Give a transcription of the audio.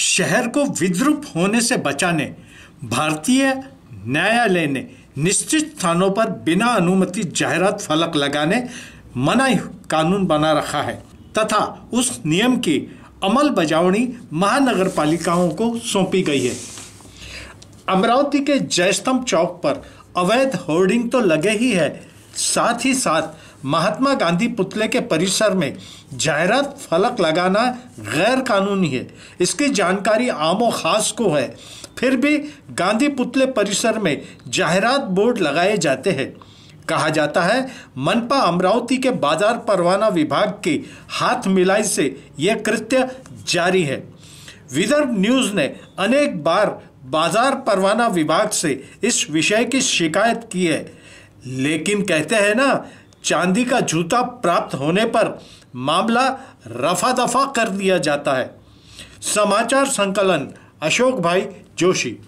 शहर को विद्रुप होने से बचाने भारतीय न्यायालय ने निश्चित स्थानों पर बिना अनुमति जाहिरात फलक लगाने मना कानून बना रखा है तथा उस नियम की अमल बजावनी महानगर पालिकाओं को सौंपी गई है अमरावती के जयस्तंभ चौक पर अवैध होर्डिंग तो लगे ही है साथ ही साथ महात्मा गांधी पुतले के परिसर में जायरात फलक लगाना गैर कानूनी है इसकी जानकारी आमो खास को है फिर भी गांधी पुतले परिसर में जाहरात बोर्ड लगाए जाते हैं कहा जाता है मनपा अमरावती के बाजार परवाना विभाग की हाथ मिलाई से यह कृत्य जारी है विदर्भ न्यूज ने अनेक बार बाजार परवाना विभाग से इस विषय की शिकायत की है लेकिन कहते हैं ना चांदी का जूता प्राप्त होने पर मामला रफा दफा कर दिया जाता है समाचार संकलन अशोक भाई जोशी